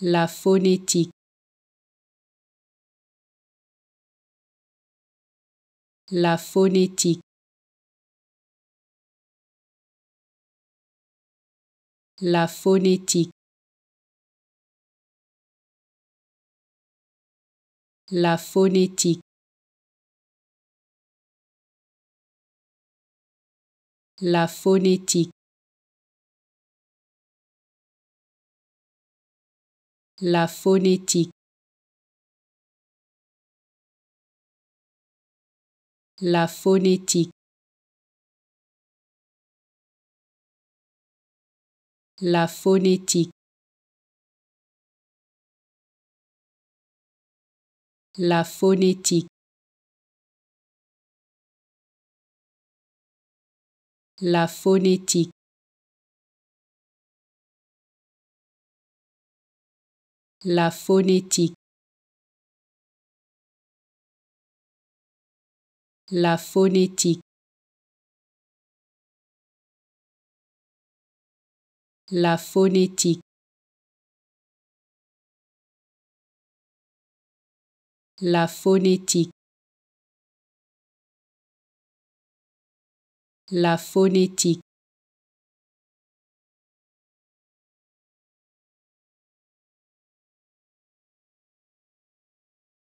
La phonétique. La phonétique. La phonétique. La phonétique. La phonétique. La phonétique. La phonétique. La phonétique. La phonétique. La phonétique. La phonétique. La phonétique. La phonétique. La phonétique. La phonétique.